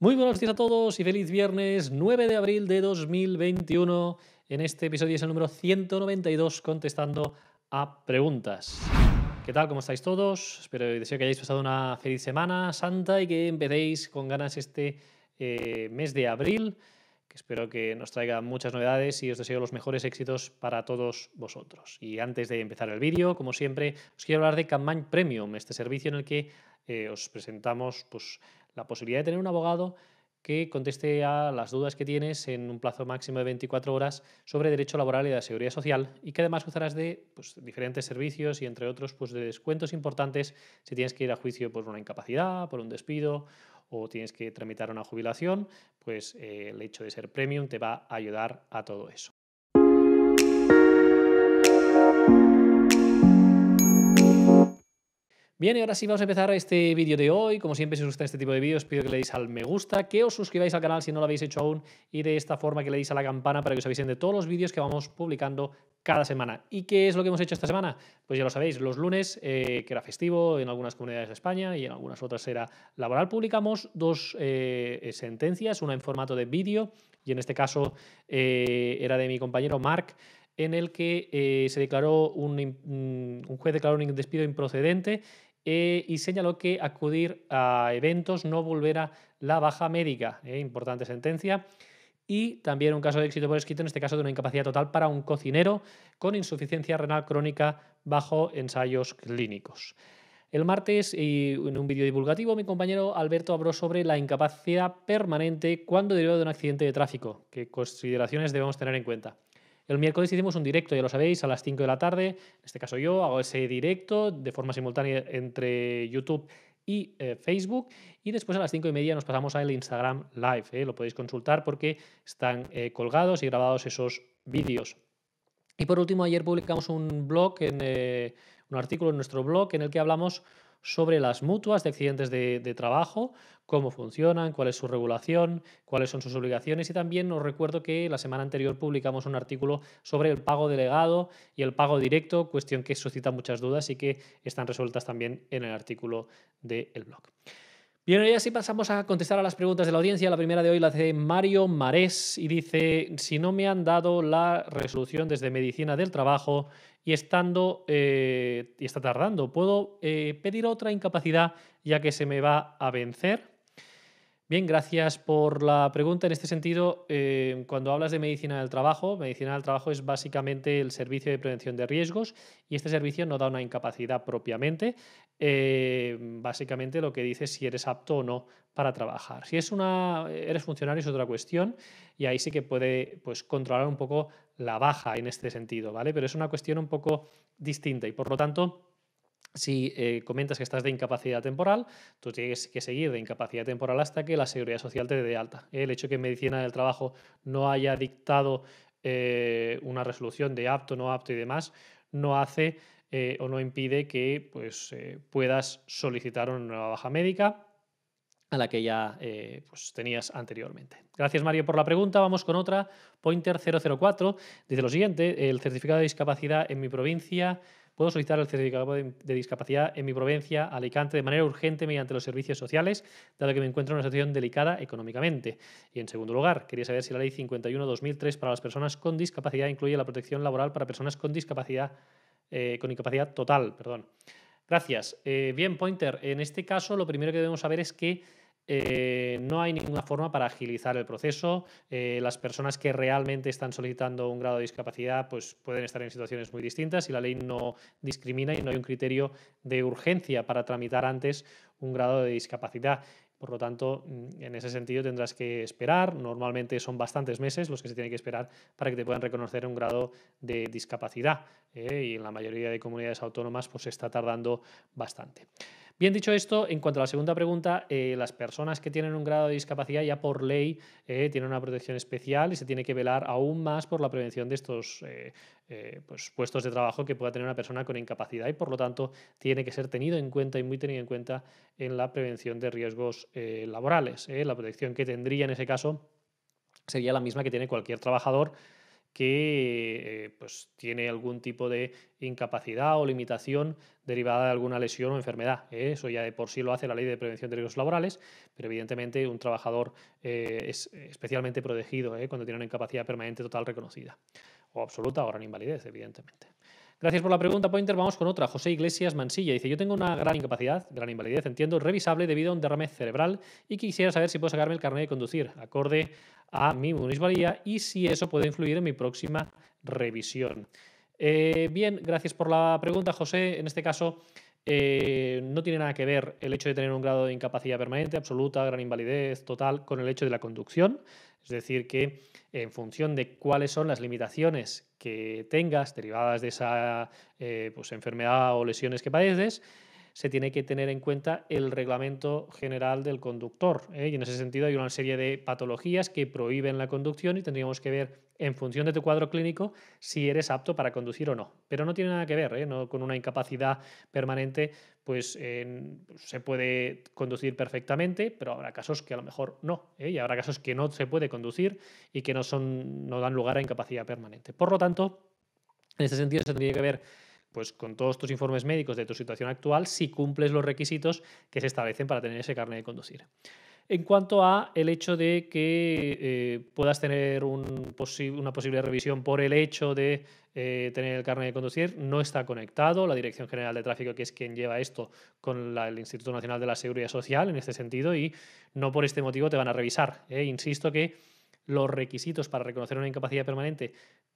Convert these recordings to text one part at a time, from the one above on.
Muy buenos días a todos y feliz viernes 9 de abril de 2021. En este episodio es el número 192 contestando a preguntas. ¿Qué tal? ¿Cómo estáis todos? Espero y deseo que hayáis pasado una feliz semana santa y que empecéis con ganas este eh, mes de abril, que espero que nos traiga muchas novedades y os deseo los mejores éxitos para todos vosotros. Y antes de empezar el vídeo, como siempre, os quiero hablar de Campaign Premium, este servicio en el que eh, os presentamos pues, la posibilidad de tener un abogado que conteste a las dudas que tienes en un plazo máximo de 24 horas sobre derecho laboral y de la seguridad social y que además gozarás de pues, diferentes servicios y entre otros pues, de descuentos importantes si tienes que ir a juicio por una incapacidad, por un despido o tienes que tramitar una jubilación, pues eh, el hecho de ser premium te va a ayudar a todo eso. Bien, y ahora sí vamos a empezar este vídeo de hoy. Como siempre, si os gusta este tipo de vídeos, pido que le deis al me gusta, que os suscribáis al canal si no lo habéis hecho aún y de esta forma que le deis a la campana para que os avisen de todos los vídeos que vamos publicando cada semana. ¿Y qué es lo que hemos hecho esta semana? Pues ya lo sabéis, los lunes, eh, que era festivo en algunas comunidades de España y en algunas otras era laboral, publicamos dos eh, sentencias, una en formato de vídeo y en este caso eh, era de mi compañero Mark en el que se declaró un, un juez declaró un despido improcedente eh, y señaló que acudir a eventos no volverá la baja médica. Eh, importante sentencia. Y también un caso de éxito por escrito, en este caso de una incapacidad total para un cocinero con insuficiencia renal crónica bajo ensayos clínicos. El martes, en un vídeo divulgativo, mi compañero Alberto habló sobre la incapacidad permanente cuando deriva de un accidente de tráfico. ¿Qué consideraciones debemos tener en cuenta? El miércoles hicimos un directo, ya lo sabéis, a las 5 de la tarde. En este caso yo hago ese directo de forma simultánea entre YouTube y eh, Facebook. Y después a las 5 y media nos pasamos al Instagram Live. Eh. Lo podéis consultar porque están eh, colgados y grabados esos vídeos. Y por último, ayer publicamos un blog, en, un artículo en nuestro blog en el que hablamos sobre las mutuas de accidentes de, trabajo, cómo funcionan, cuál es su regulación, cuáles son sus obligaciones y también os recuerdo que la semana anterior publicamos un artículo sobre el pago delegado y el pago directo, cuestión que suscita muchas dudas y que están resueltas también en el artículo del blog. Bien, y sí pasamos a contestar a las preguntas de la audiencia. La primera de hoy la hace Mario Marés y dice, si no me han dado la resolución desde Medicina del Trabajo, y, estando, eh, y está tardando. Puedo eh, pedir otra incapacidad ya que se me va a vencer. Bien, gracias por la pregunta. En este sentido, eh, cuando hablas de medicina del trabajo, medicina del trabajo es básicamente el servicio de prevención de riesgos y este servicio no da una incapacidad propiamente. Eh, básicamente lo que dice es si eres apto o no para trabajar. Si es una, eres funcionario es otra cuestión y ahí sí que puede pues, controlar un poco la baja en este sentido, ¿vale? Pero es una cuestión un poco distinta y por lo tanto si eh, comentas que estás de incapacidad temporal, tú tienes que seguir de incapacidad temporal hasta que la seguridad social te dé alta. El hecho de que Medicina del Trabajo no haya dictado eh, una resolución de apto, no apto y demás, no hace eh, o no impide que pues, puedas solicitar una nueva baja médica a la que ya pues tenías anteriormente. Gracias Mario por la pregunta. Vamos con otra. Pointer 004 dice lo siguiente, el certificado de discapacidad en mi provincia puedo solicitar el certificado de discapacidad en mi provincia, Alicante, de manera urgente mediante los servicios sociales, dado que me encuentro en una situación delicada económicamente. Y en segundo lugar, quería saber si la Ley 51-2003 para las personas con discapacidad incluye la protección laboral para personas con discapacidad, eh, con incapacidad total. Perdón. Gracias. Eh, bien, Pointer, en este caso lo primero que debemos saber es que eh, no hay ninguna forma para agilizar el proceso. Eh, las personas que realmente están solicitando un grado de discapacidad pues, pueden estar en situaciones muy distintas y la ley no discrimina y no hay un criterio de urgencia para tramitar antes un grado de discapacidad. Por lo tanto, mm, en ese sentido tendrás que esperar. Normalmente son bastantes meses los que se tiene que esperar para que te puedan reconocer un grado de discapacidad. Eh, y en la mayoría de comunidades autónomas pues, se está tardando bastante. Bien dicho esto, en cuanto a la segunda pregunta, eh, las personas que tienen un grado de discapacidad ya por ley eh, tienen una protección especial y se tiene que velar aún más por la prevención de estos eh, pues, puestos de trabajo que pueda tener una persona con incapacidad y por lo tanto tiene que ser tenido en cuenta y muy tenido en cuenta en la prevención de riesgos laborales. la protección que tendría en ese caso sería la misma que tiene cualquier trabajador que eh, pues, tiene algún tipo de incapacidad o limitación derivada de alguna lesión o enfermedad. ¿eh? Eso ya de por sí lo hace la ley de prevención de riesgos laborales, pero evidentemente un trabajador eh, es especialmente protegido cuando tiene una incapacidad permanente total reconocida, o absoluta o gran invalidez, evidentemente. Gracias por la pregunta, Pointer. Vamos con otra. José Iglesias Mansilla dice: Yo tengo una gran incapacidad, gran invalidez, entiendo, revisable debido a un derrame cerebral y quisiera saber si puedo sacarme el carnet de conducir, acorde a mi municipalidad y si eso puede influir en mi próxima revisión. Eh, bien, gracias por la pregunta, José. En este caso. Eh, no tiene nada que ver el hecho de tener un grado de incapacidad permanente, absoluta, gran invalidez, total, con el hecho de la conducción. Es decir, que en función de cuáles son las limitaciones que tengas derivadas de esa eh, pues, enfermedad o lesiones que padeces, se tiene que tener en cuenta el reglamento general del conductor. ¿eh? Y en ese sentido hay una serie de patologías que prohíben la conducción y tendríamos que ver en función de tu cuadro clínico si eres apto para conducir o no. Pero no tiene nada que ver, ¿eh? no, con una incapacidad permanente pues, pues se puede conducir perfectamente, pero habrá casos que a lo mejor no, ¿eh? y habrá casos que no se puede conducir y que no, son, no dan lugar a incapacidad permanente. Por lo tanto, en ese sentido se tendría que ver pues con todos tus informes médicos de tu situación actual, si cumples los requisitos que se establecen para tener ese carnet de conducir. En cuanto a el hecho de que eh, puedas tener una posible revisión por el hecho de eh, tener el carnet de conducir, no está conectado. La Dirección General de Tráfico, que es quien lleva esto con el Instituto Nacional de la Seguridad Social en este sentido, y no por este motivo te van a revisar. ¿eh? Insisto que los requisitos para reconocer una incapacidad permanente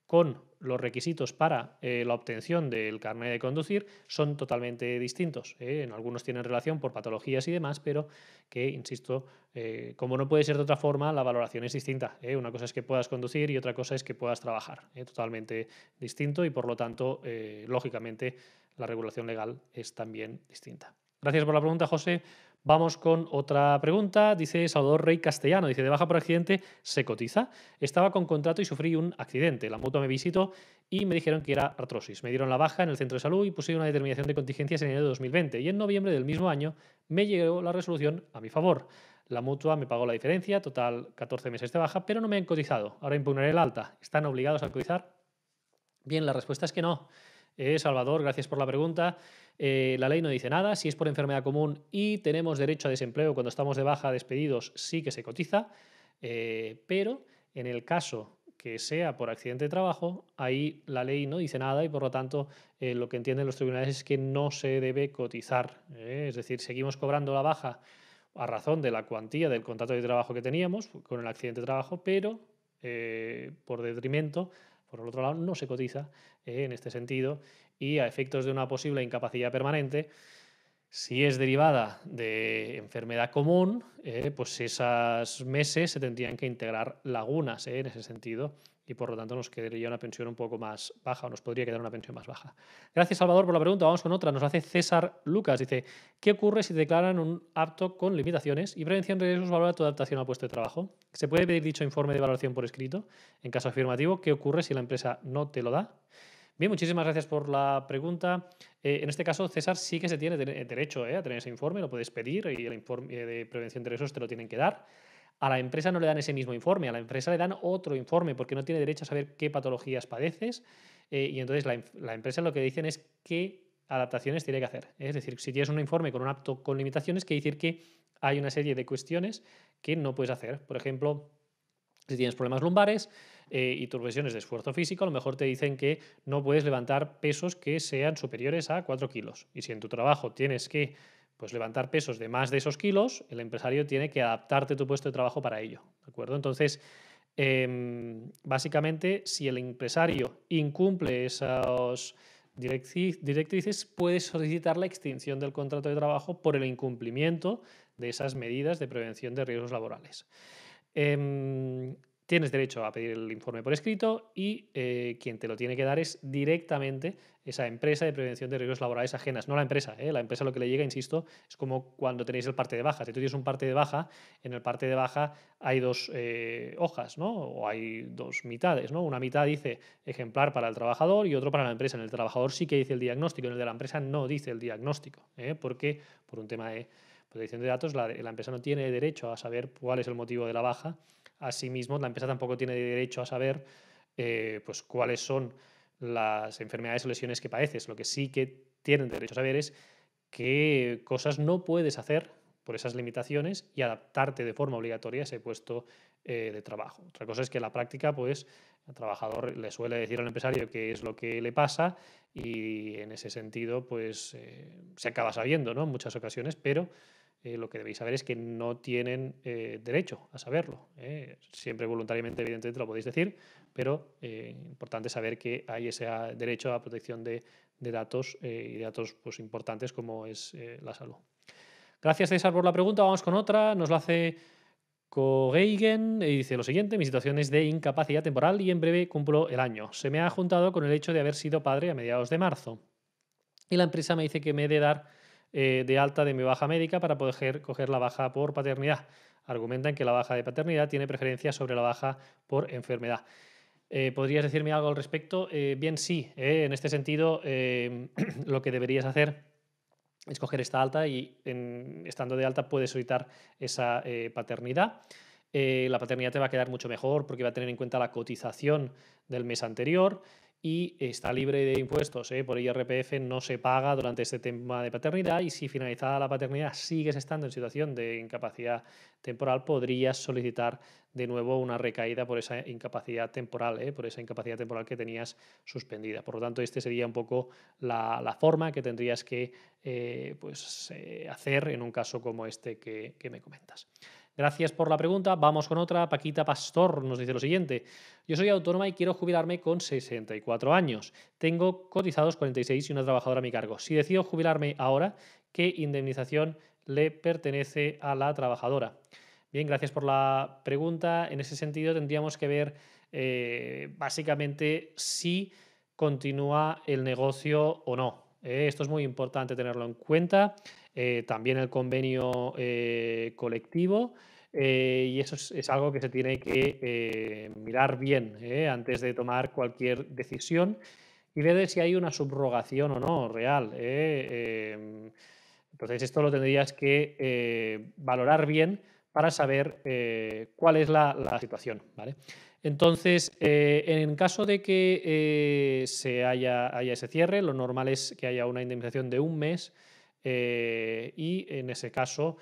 con los requisitos para eh, la obtención del carnet de conducir son totalmente distintos. ¿eh? En algunos tienen relación por patologías y demás, pero que, insisto, eh, como no puede ser de otra forma, la valoración es distinta. Una cosa es que puedas conducir y otra cosa es que puedas trabajar. Totalmente distinto y, por lo tanto, lógicamente, la regulación legal es también distinta. Gracias por la pregunta, José. Vamos con otra pregunta. Dice Salvador Rey Castellano. Dice, de baja por accidente, ¿se cotiza? Estaba con contrato y sufrí un accidente. La mutua me visitó y me dijeron que era artrosis. Me dieron la baja en el centro de salud y puse una determinación de contingencias en enero de 2020. Y en noviembre del mismo año me llegó la resolución a mi favor. La mutua me pagó la diferencia, total 14 meses de baja, pero no me han cotizado. Ahora impugnaré el alta. ¿Están obligados a cotizar? Bien, la respuesta es que no. Eh, Salvador, gracias por la pregunta. Eh, la ley no dice nada, si es por enfermedad común y tenemos derecho a desempleo cuando estamos de baja despedidos, sí que se cotiza, eh, pero en el caso que sea por accidente de trabajo, ahí la ley no dice nada y por lo tanto eh, lo que entienden los tribunales es que no se debe cotizar. Es decir, seguimos cobrando la baja a razón de la cuantía del contrato de trabajo que teníamos con el accidente de trabajo, pero por detrimento, por el otro lado, no se cotiza en este sentido y a efectos de una posible incapacidad permanente, si es derivada de enfermedad común, eh, pues esos meses se tendrían que integrar lagunas eh, en ese sentido y por lo tanto nos quedaría una pensión un poco más baja o nos podría quedar una pensión más baja. Gracias Salvador por la pregunta. Vamos con otra. Nos hace César Lucas. Dice, ¿qué ocurre si declaran un apto con limitaciones y prevención de riesgos valora tu adaptación al puesto de trabajo? ¿Se puede pedir dicho informe de valoración por escrito? En caso afirmativo, ¿qué ocurre si la empresa no te lo da? Bien, muchísimas gracias por la pregunta. Eh, en este caso, César, sí que se tiene derecho eh, a tener ese informe, lo puedes pedir y el informe eh, de prevención de riesgos te lo tienen que dar. A la empresa no le dan ese mismo informe, a la empresa le dan otro informe porque no tiene derecho a saber qué patologías padeces y entonces la, em-, la empresa lo que dicen es qué adaptaciones tiene que hacer. Es decir, si tienes un informe con un apto con limitaciones, quiere decir que hay una serie de cuestiones que no puedes hacer. Por ejemplo, si tienes problemas lumbares eh, y turbaciones de esfuerzo físico, a lo mejor te dicen que no puedes levantar pesos que sean superiores a 4 kilos. Y si en tu trabajo tienes que pues, levantar pesos de más de esos kilos, el empresario tiene que adaptarte tu puesto de trabajo para ello. ¿De acuerdo? Entonces, em, básicamente, si el empresario incumple esas directrices, puedes solicitar la extinción del contrato de trabajo por el incumplimiento de esas medidas de prevención de riesgos laborales. Em, tienes derecho a pedir el informe por escrito y eh, quien te lo tiene que dar es directamente esa empresa de prevención de riesgos laborales ajenas, no la empresa. Eh, la empresa lo que le llega, insisto, es como cuando tenéis el parte de baja. Si tú tienes un parte de baja, en el parte de baja hay dos eh, hojas, ¿no? O hay dos mitades, ¿no? Una mitad dice ejemplar para el trabajador y otro para la empresa. En el trabajador sí que dice el diagnóstico, en el de la empresa no dice el diagnóstico, porque por un tema de protección de datos, la, empresa no tiene derecho a saber cuál es el motivo de la baja. Asimismo, la empresa tampoco tiene derecho a saber eh, pues, cuáles son las enfermedades o lesiones que padeces. Lo que sí que tienen derecho a saber es qué cosas no puedes hacer por esas limitaciones y adaptarte de forma obligatoria a ese puesto eh, de trabajo. Otra cosa es que en la práctica, pues, el trabajador le suele decir al empresario qué es lo que le pasa y en ese sentido, pues, eh, se acaba sabiendo, En muchas ocasiones, pero eh, lo que debéis saber es que no tienen eh, derecho a saberlo. Eh. Siempre voluntariamente, evidentemente, lo podéis decir, pero importante saber que hay ese ah, derecho a protección de, datos y de datos pues, importantes como es la salud. Gracias, César, por la pregunta. Vamos con otra. Nos lo hace Kogeigen y dice lo siguiente: Mi situación es de incapacidad temporal y en breve cumplo el año. Se me ha juntado con el hecho de haber sido padre a mediados de marzo. Y la empresa me dice que me he de dar eh, de alta de mi baja médica para poder coger la baja por paternidad. Argumentan que la baja de paternidad tiene preferencia sobre la baja por enfermedad. Eh, ¿Podrías decirme algo al respecto? Eh, bien, sí. En este sentido, lo que deberías hacer es coger esta alta y estando de alta puedes solicitar esa paternidad. la paternidad te va a quedar mucho mejor porque va a tener en cuenta la cotización del mes anterior y está libre de impuestos. ¿eh? Por ello, RPF no se paga durante este tema de paternidad y si finalizada la paternidad sigues estando en situación de incapacidad temporal, podrías solicitar de nuevo una recaída por esa incapacidad temporal, ¿eh? por esa incapacidad temporal que tenías suspendida. Por lo tanto, esta sería un poco la, forma que tendrías que eh, pues, hacer en un caso como este que, que me comentas. Gracias por la pregunta. Vamos con otra. Paquita Pastor nos dice lo siguiente. Yo soy autónoma y quiero jubilarme con 64 años. Tengo cotizados 46 y una trabajadora a mi cargo. Si decido jubilarme ahora, ¿qué indemnización le pertenece a la trabajadora? Bien, gracias por la pregunta. En ese sentido, tendríamos que ver eh, básicamente si continúa el negocio o no. Eh, esto es muy importante tenerlo en cuenta. Eh, también el convenio eh, colectivo. Eh, y eso es, algo que se tiene que mirar bien antes de tomar cualquier decisión y ver si hay una subrogación o no real. Em, entonces esto lo tendrías que valorar bien para saber cuál es la, situación. Entonces, eh, en caso de que se haya, haya, ese cierre, lo normal es que haya una indemnización de un mes eh, y en ese caso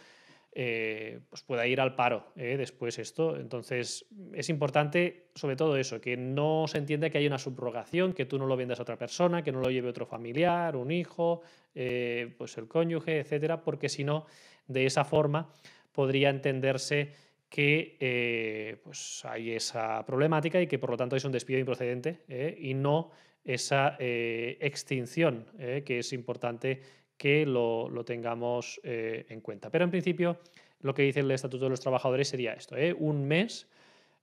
eh, pues pueda ir al paro eh, después esto. Entonces es importante sobre todo eso, que no se entienda que hay una subrogación, que tú no lo vendas a otra persona, que no lo lleve otro familiar, un hijo, pues el cónyuge, etcétera, porque si no, de esa forma podría entenderse que pues hay esa problemática y que por lo tanto es un despido improcedente y no esa extinción que es importante que lo, tengamos eh, en cuenta. Pero en principio, lo que dice el Estatuto de los Trabajadores sería esto, ¿eh? un mes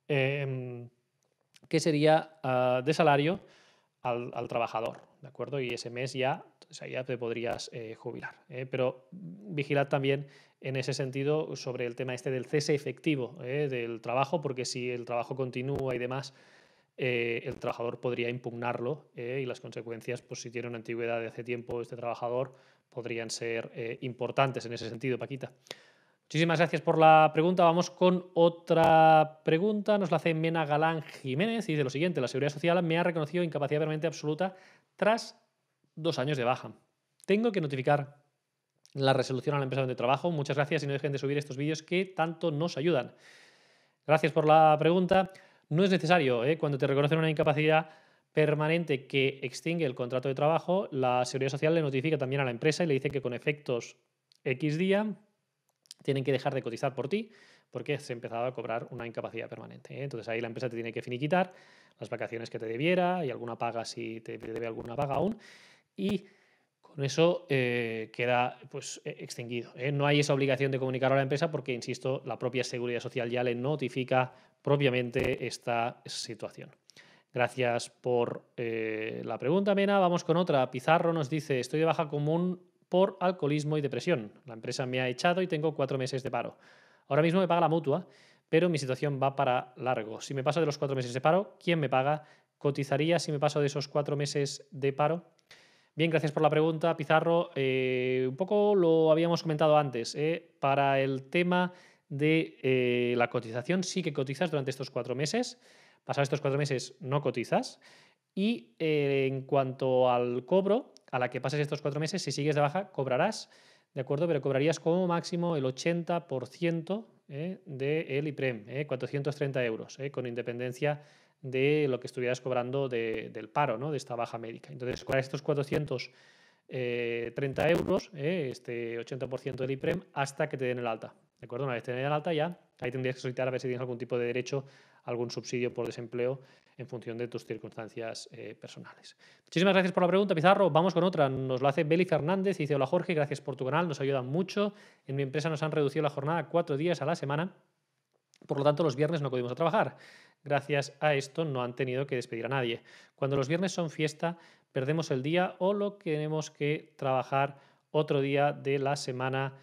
em, que sería ah, de salario al, trabajador, ¿de acuerdo? Y ese mes ya, te podrías eh, jubilar. Pero vigilad también en ese sentido sobre el tema este del cese efectivo del trabajo, porque si el trabajo continúa y demás eh, el trabajador podría impugnarlo eh, y las consecuencias, pues si tiene una antigüedad de hace tiempo este trabajador, podrían ser eh, importantes en ese sentido, Paquita. Muchísimas gracias por la pregunta. Vamos con otra pregunta. Nos la hace Mena Galán Jiménez y dice lo siguiente, la Seguridad Social me ha reconocido incapacidad permanente absoluta tras dos años de baja. Tengo que notificar la resolución a la empresa donde trabajo. Muchas gracias y no dejen de subir estos vídeos que tanto nos ayudan. Gracias por la pregunta. No es necesario, ¿eh? cuando te reconocen una incapacidad permanente que extingue el contrato de trabajo, la Seguridad Social le notifica también a la empresa y le dice que con efectos X día tienen que dejar de cotizar por ti porque se empezado a cobrar una incapacidad permanente. ¿eh? Entonces ahí la empresa te tiene que finiquitar las vacaciones que te debiera y alguna paga si te debe alguna paga aún. Y con eso eh, queda pues, e-, extinguido. No hay esa obligación de comunicar a la empresa porque, insisto, la propia seguridad social ya le notifica propiamente esta situación. Gracias por eh, la pregunta, Mena. Vamos con otra. Pizarro nos dice, estoy de baja común por alcoholismo y depresión. La empresa me ha echado y tengo cuatro meses de paro. Ahora mismo me paga la mutua, pero mi situación va para largo. Si me paso de los cuatro meses de paro, ¿quién me paga? ¿Cotizaría si me paso de esos cuatro meses de paro? Bien, gracias por la pregunta, Pizarro. Eh, un poco lo habíamos comentado antes. ¿eh? Para el tema de eh, la cotización, sí que cotizas durante estos cuatro meses. Pasados estos cuatro meses no cotizas. Y eh, en cuanto al cobro, a la que pases estos cuatro meses, si sigues de baja, cobrarás, ¿de acuerdo? Pero cobrarías como máximo el 80% del IPREM, 430 euros, eh, con independencia de lo que estuvieras cobrando del paro, ¿no? de esta baja médica. Entonces, con estos 430 euros, este 80% del IPREM, hasta que te den el alta. ¿De acuerdo? Una vez tenés la alta ya, ahí tendrías que solicitar a ver si tienes algún tipo de derecho, algún subsidio por desempleo en función de tus circunstancias eh, personales. Muchísimas gracias por la pregunta, Pizarro. Vamos con otra. Nos lo hace Beli Fernández y dice, hola Jorge, gracias por tu canal, nos ayuda mucho. En mi empresa nos han reducido la jornada cuatro días a la semana, por lo tanto los viernes no pudimos trabajar. Gracias a esto no han tenido que despedir a nadie. Cuando los viernes son fiesta, perdemos el día o lo tenemos que trabajar otro día de la semana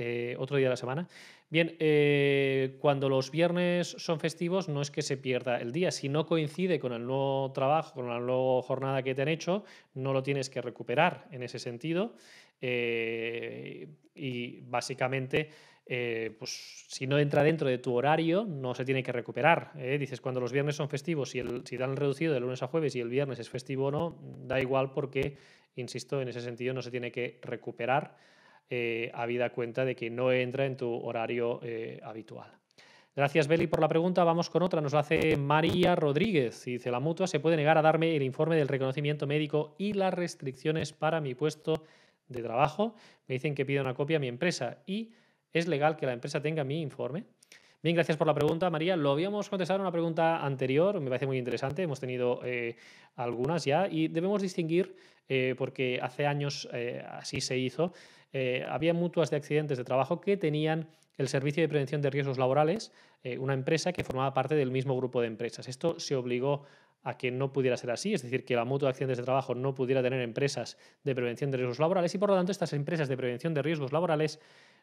eh, otro día de la semana. Bien, eh, cuando los viernes son festivos no es que se pierda el día, si no coincide con el nuevo trabajo, con la nueva jornada que te han hecho, no lo tienes que recuperar en ese sentido. Eh, y básicamente, pues, si no entra dentro de tu horario, no se tiene que recuperar. Dices, cuando los viernes son festivos, si, el, si dan reducido de lunes a jueves y el viernes es festivo o no, da igual porque, insisto, en ese sentido no se tiene que recuperar eh, habida cuenta de que no entra en tu horario eh, habitual. Gracias, Beli, por la pregunta. Vamos con otra. Nos la hace María Rodríguez. dice, la mutua se puede negar a darme el informe del reconocimiento médico y las restricciones para mi puesto de trabajo. Me dicen que pido una copia a mi empresa. ¿Y es legal que la empresa tenga mi informe? Bien, gracias por la pregunta, María. Lo habíamos contestado en una pregunta anterior, me parece muy interesante, hemos tenido eh, algunas ya y debemos distinguir, eh, porque hace años eh, así se hizo, había mutuas de accidentes de trabajo que tenían el Servicio de Prevención de Riesgos Laborales, una empresa que formaba parte del mismo grupo de empresas. Esto se obligó a que no pudiera ser así, es decir, que la mutua de accidentes de trabajo no pudiera tener empresas de prevención de riesgos laborales y por lo tanto estas empresas de prevención de riesgos laborales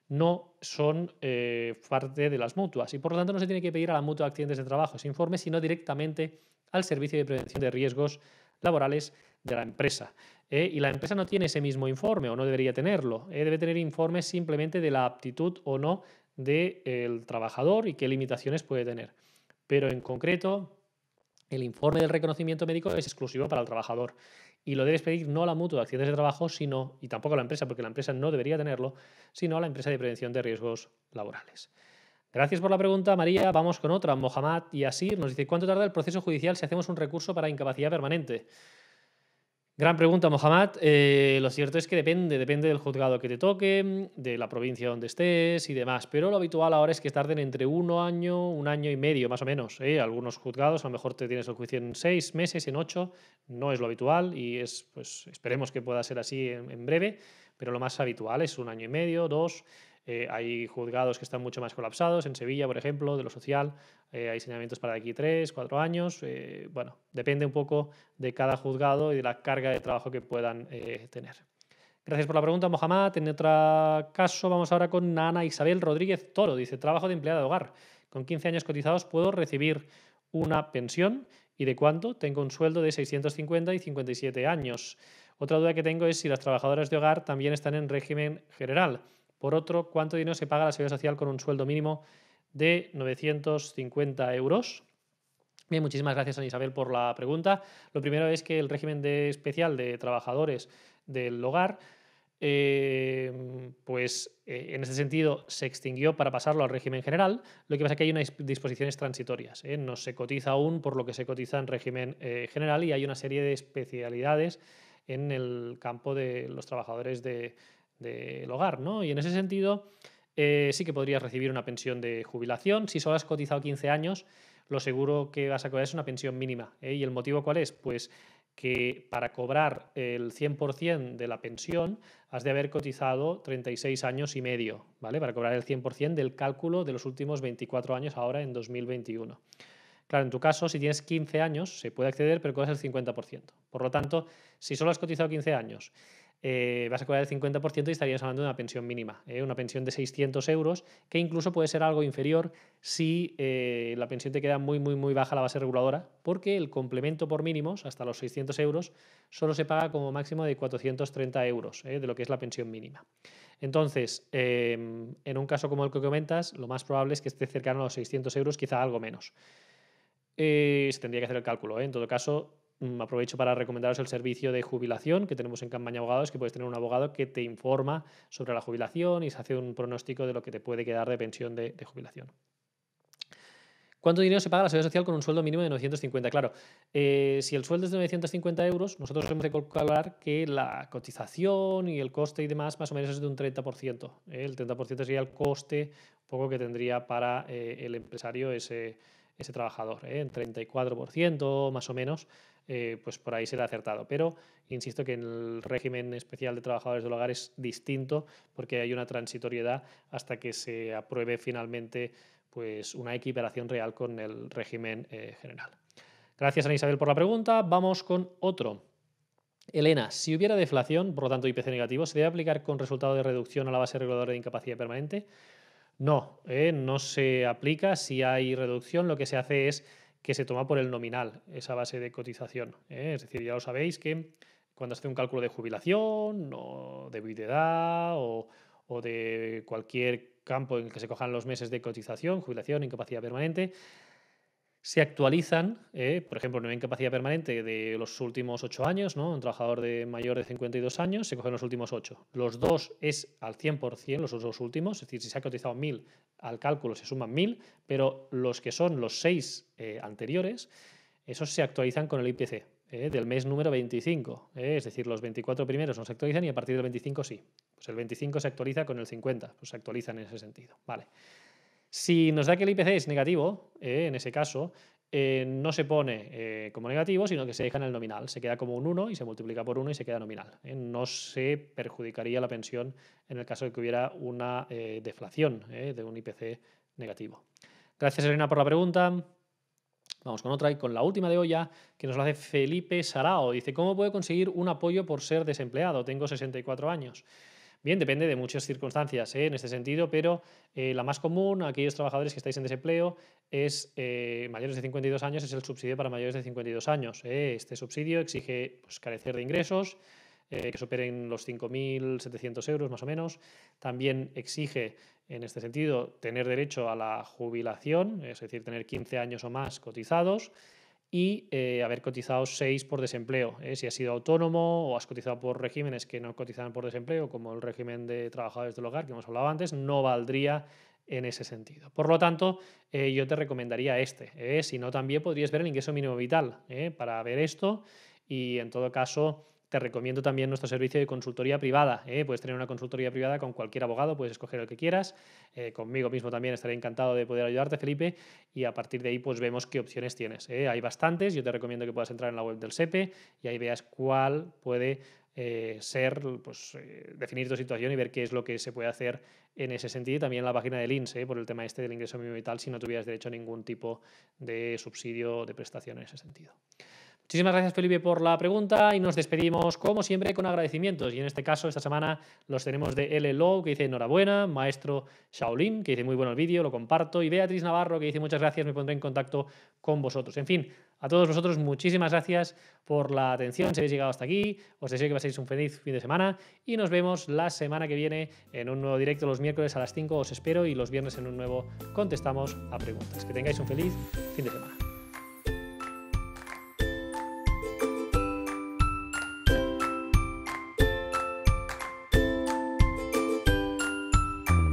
no son eh, parte de las mutuas y por lo tanto no se tiene que pedir a la mutua de accidentes de trabajo ese informe, sino directamente al servicio de prevención de riesgos laborales de la empresa. ¿eh? y la empresa no tiene ese mismo informe o no debería tenerlo. ¿eh? debe tener informes simplemente de la aptitud o no del trabajador y qué limitaciones puede tener. Pero en concreto, el informe del reconocimiento médico es exclusivo para el trabajador y lo debes pedir no a la mutua de accidentes de trabajo, sino, y tampoco a la empresa, porque la empresa no debería tenerlo, sino a la empresa de prevención de riesgos laborales. Gracias por la pregunta, María. Vamos con otra. Mohamed Yasir nos dice, ¿cuánto tarda el proceso judicial si hacemos un recurso para incapacidad permanente? Gran pregunta, Mohamed. Eh, lo cierto es que depende, depende del juzgado que te toque, de la provincia donde estés y demás. Pero lo habitual ahora es que tarden entre uno año, un año y medio, más o menos. ¿eh? Algunos juzgados, a lo mejor te tienes el juicio en seis meses, en ocho, no es lo habitual y es, pues, esperemos que pueda ser así en, en breve. Pero lo más habitual es un año y medio, dos. Eh, hay juzgados que están mucho más colapsados, en Sevilla, por ejemplo, de lo social, eh, hay señalamientos para aquí tres, cuatro años. Eh, bueno, depende un poco de cada juzgado y de la carga de trabajo que puedan tener. Gracias por la pregunta, Mohamed. En otro caso, vamos ahora con Ana Isabel Rodríguez Toro. Dice, trabajo de empleada de hogar. Con 15 años cotizados puedo recibir una pensión. ¿Y de cuánto? Tengo un sueldo de 650 y 57 años. Otra duda que tengo es si las trabajadoras de hogar también están en régimen general. Por otro, ¿cuánto dinero se paga a la seguridad social con un sueldo mínimo de 950 euros? Bien, muchísimas gracias, Ana Isabel, por la pregunta. Lo primero es que el régimen de especial de trabajadores del hogar, eh, pues eh, en ese sentido se extinguió para pasarlo al régimen general. Lo que pasa es que hay unas disposiciones transitorias. ¿eh? no se cotiza aún por lo que se cotiza en régimen general y hay una serie de especialidades en el campo de los trabajadores de, del hogar, ¿no? Y en ese sentido, eh, sí que podrías recibir una pensión de jubilación. Si solo has cotizado 15 años, lo seguro que vas a cobrar es una pensión mínima. ¿eh? ¿Y el motivo cuál es? Pues que para cobrar el 100% de la pensión has de haber cotizado 36 años y medio, ¿vale? Para cobrar el 100% del cálculo de los últimos 24 años ahora en 2021. Claro, en tu caso, si tienes 15 años, se puede acceder, pero cobras el 50%. Por lo tanto, si solo has cotizado 15 años eh, vas a cobrar el 50% y estarías hablando de una pensión mínima, eh, una pensión de 600 euros, que incluso puede ser algo inferior si eh, la pensión te queda muy, muy, muy baja la base reguladora, porque el complemento por mínimos, hasta los 600 euros, solo se paga como máximo de 430 euros de lo que es la pensión mínima. Entonces, em, en un caso como el que comentas, lo más probable es que esté cercano a los 600 euros, quizá algo menos. se tendría que hacer el cálculo. En todo caso, Mm, aprovecho para recomendaros el servicio de jubilación que tenemos en Campaña Abogados, que puedes tener un abogado que te informa sobre la jubilación y se hace un pronóstico de lo que te puede quedar de pensión de, jubilación. ¿Cuánto dinero se paga la seguridad social con un sueldo mínimo de 950? Claro, eh, si el sueldo es de 950 euros, nosotros hemos de calcular que la cotización y el coste y demás más o menos es de un 30%. ¿eh? El 30% sería el coste poco que tendría para eh, el empresario ese, ese trabajador, en 34% más o menos eh, pues por ahí será acertado. Pero insisto que el régimen especial de trabajadores del hogar es distinto porque hay una transitoriedad hasta que se apruebe finalmente pues una equiparación real con el régimen eh, general. Gracias, Ana Isabel, por la pregunta. Vamos con otro. Elena, si hubiera deflación, por lo tanto IPC negativo, ¿se debe aplicar con resultado de reducción a la base reguladora de incapacidad permanente? No, eh, no se aplica. Si hay reducción, lo que se hace es que se toma por el nominal, esa base de cotización. ¿eh? Es decir, ya lo sabéis que cuando hace un cálculo de jubilación o de edad o, o de cualquier campo en el que se cojan los meses de cotización, jubilación, incapacidad permanente, se actualizan, eh, por ejemplo, una incapacidad permanente de los últimos 8 años, ¿no? un trabajador de mayor de 52 años se cogen los últimos 8. Los dos es al 100%, los dos últimos, es decir, si se ha cotizado 1.000, al cálculo se suman 1.000, pero los que son los 6 eh, anteriores, esos se actualizan con el IPC eh, del mes número 25, es decir, los 24 primeros no se actualizan y a partir del 25 sí. Pues el 25 se actualiza con el 50, pues se actualizan en ese sentido. Vale. Si nos da que el IPC es negativo, eh, en ese caso, eh, no se pone eh, como negativo, sino que se deja en el nominal. Se queda como un 1 y se multiplica por 1 y se queda nominal. no se perjudicaría la pensión en el caso de que hubiera una deflación de un IPC negativo. Gracias, Elena, por la pregunta. Vamos con otra y con la última de hoy ya, que nos lo hace Felipe Sarao. Dice, ¿cómo puedo conseguir un apoyo por ser desempleado? Tengo 64 años. Bien, depende de muchas circunstancias ¿eh? en este sentido, pero eh, la más común, aquellos trabajadores que estáis en desempleo, es eh, mayores de 52 años, es el subsidio para mayores de 52 años. Este subsidio exige pues, carecer de ingresos, que superen los 5.700 euros más o menos. También exige, en este sentido, tener derecho a la jubilación, es decir, tener 15 años o más cotizados y eh, haber cotizado 6 por desempleo. ¿eh? Si has sido autónomo o has cotizado por regímenes que no cotizan por desempleo, como el régimen de trabajadores del hogar que hemos hablado antes, no valdría en ese sentido. Por lo tanto, eh, yo te recomendaría este. Si no, también podrías ver el ingreso mínimo vital para ver esto y en todo caso te recomiendo también nuestro servicio de consultoría privada. ¿eh? Puedes tener una consultoría privada con cualquier abogado, puedes escoger el que quieras. Eh, conmigo mismo también estaré encantado de poder ayudarte, Felipe. Y a partir de ahí, pues vemos qué opciones tienes. ¿eh? Hay bastantes. Yo te recomiendo que puedas entrar en la web del SEPE y ahí veas cuál puede ser, pues, definir tu situación y ver qué es lo que se puede hacer en ese sentido. Y también la página del INSS, por el tema este del ingreso mínimo vital, si no tuvieras derecho a ningún tipo de subsidio o de prestación en ese sentido. Muchísimas gracias Felipe por la pregunta y nos despedimos como siempre con agradecimientos y en este caso esta semana los tenemos de L. Low que dice enhorabuena, maestro Shaolin que dice muy bueno el vídeo, lo comparto y Beatriz Navarro que dice muchas gracias, me pondré en contacto con vosotros. En fin, a todos vosotros muchísimas gracias por la atención, si habéis llegado hasta aquí, os deseo que paséis un feliz fin de semana y nos vemos la semana que viene en un nuevo directo los miércoles a las 5 os espero y los viernes en un nuevo contestamos a preguntas. Que tengáis un feliz fin de semana.